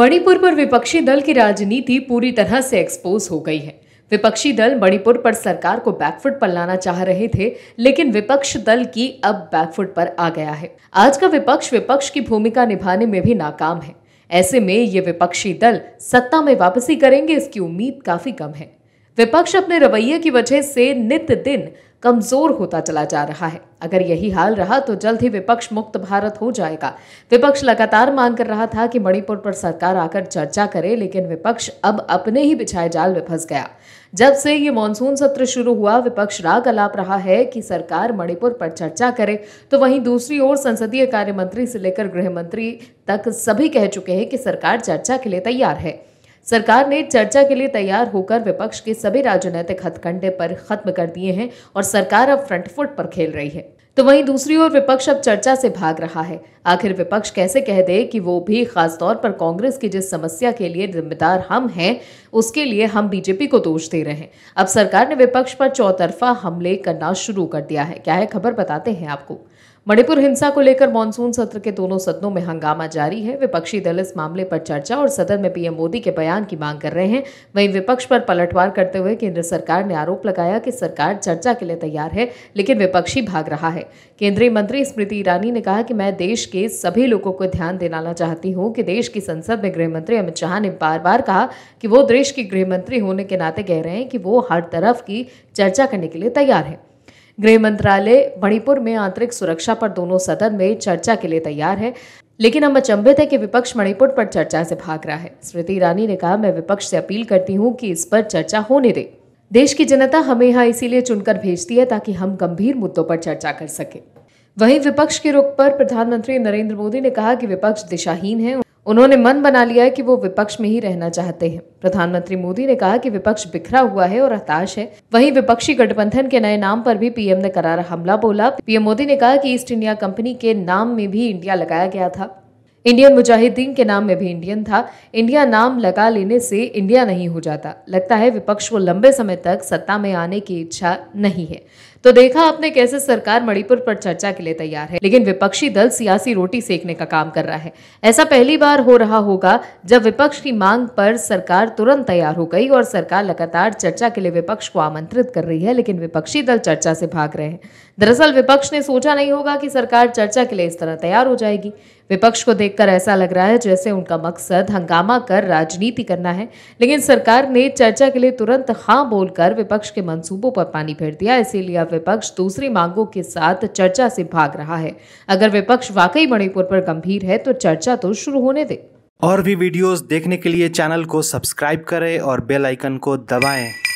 मणिपुर पर विपक्षी दल की राजनीति पूरी तरह से एक्सपोज हो गई है विपक्षी दल मणिपुर पर सरकार को बैकफुट पर लाना चाह रहे थे लेकिन विपक्ष दल की अब बैकफुट पर आ गया है आज का विपक्ष विपक्ष की भूमिका निभाने में भी नाकाम है ऐसे में ये विपक्षी दल सत्ता में वापसी करेंगे इसकी उम्मीद काफी कम है विपक्ष अपने रवैये की वजह से नित दिन कमजोर होता चला जा रहा है अगर यही हाल रहा तो जल्द ही विपक्ष मुक्त भारत हो जाएगा विपक्ष लगातार मांग कर रहा था कि मणिपुर पर सरकार आकर चर्चा करे लेकिन विपक्ष अब अपने ही बिछाए जाल में फंस गया जब से ये मानसून सत्र शुरू हुआ विपक्ष राग अलाप रहा है कि सरकार मणिपुर पर चर्चा करे तो वहीं दूसरी ओर संसदीय कार्य मंत्री से लेकर गृह मंत्री तक सभी कह चुके हैं कि सरकार चर्चा के लिए तैयार है सरकार ने चर्चा के लिए तैयार होकर विपक्ष के सभी राजनीतिक हथकंडे पर खत्म कर दिए हैं और सरकार अब फ्रंट फुट पर खेल रही है तो वहीं दूसरी ओर विपक्ष अब चर्चा से भाग रहा है आखिर विपक्ष कैसे कह दे कि वो भी खासतौर पर कांग्रेस की जिस समस्या के लिए जिम्मेदार हम हैं उसके लिए हम बीजेपी को दोष दे रहे हैं अब सरकार ने विपक्ष पर चौतरफा हमले करना शुरू कर दिया है क्या है खबर बताते हैं आपको मणिपुर हिंसा को लेकर मानसून सत्र के दोनों सदनों में हंगामा जारी है विपक्षी दल इस मामले पर चर्चा और सदन में पीएम मोदी के बयान की मांग कर रहे हैं वहीं विपक्ष पर पलटवार करते हुए केंद्र सरकार ने आरोप लगाया कि सरकार चर्चा के लिए तैयार है लेकिन विपक्षी भाग रहा है है केंद्रीय मंत्री स्मृति ईरानी ने कहा कि मैं देश के सभी लोगों को ध्यान दिलाना चाहती हूं कि देश की संसद में गृह मंत्री अमित शाह ने बार बार कहा कि वो देश के गृह मंत्री होने के नाते कह रहे हैं कि वो हर तरफ की चर्चा करने के लिए तैयार है गृह मंत्रालय मणिपुर में आंतरिक सुरक्षा पर दोनों सदन में चर्चा के लिए तैयार है लेकिन हम अचंभित है कि विपक्ष मणिपुर पर चर्चा से भाग रहा है स्मृति ईरानी ने कहा मैं विपक्ष से अपील करती हूं कि इस पर चर्चा होने दें देश की जनता हमें यहाँ इसीलिए चुनकर भेजती है ताकि हम गंभीर मुद्दों पर चर्चा कर सके वहीं विपक्ष के रुख पर प्रधानमंत्री नरेंद्र मोदी ने कहा कि विपक्ष दिशाहीन है उन्होंने मन बना लिया है कि वो विपक्ष में ही रहना चाहते हैं प्रधानमंत्री मोदी ने कहा कि विपक्ष बिखरा हुआ है और हताश है वहीं विपक्षी गठबंधन के नए नाम पर भी पीएम ने करारा हमला बोला पीएम मोदी ने कहा कि ईस्ट इंडिया कंपनी के नाम में भी इंडिया लगाया गया था इंडियन मुजाहिदीन के नाम में भी इंडियन था इंडिया नाम लगा लेने से इंडिया नहीं हो जाता लगता है विपक्ष को लंबे समय तक सत्ता में आने की इच्छा नहीं है तो देखा आपने कैसे सरकार मणिपुर पर चर्चा के लिए तैयार है लेकिन विपक्षी दल सियासी रोटी सेकने का काम कर रहा है ऐसा पहली बार हो रहा होगा जब विपक्ष की मांग पर सरकार तुरंत तैयार हो गई और सरकार लगातार चर्चा के लिए विपक्ष को आमंत्रित कर रही है लेकिन विपक्षी दल चर्चा से भाग रहे हैं दरअसल विपक्ष ने सोचा नहीं होगा कि सरकार चर्चा के लिए इस तरह तैयार हो जाएगी विपक्ष को देखकर ऐसा लग रहा है जैसे उनका मकसद हंगामा कर राजनीति करना है लेकिन सरकार ने चर्चा के लिए तुरंत हाँ बोलकर विपक्ष के मंसूबों पर पानी फेर दिया इसीलिए अब विपक्ष दूसरी मांगों के साथ चर्चा से भाग रहा है अगर विपक्ष वाकई मणिपुर पर गंभीर है तो चर्चा तो शुरू होने दे और भी वीडियोस देखने के लिए चैनल को सब्सक्राइब करें और बेल आइकन को दबाएं।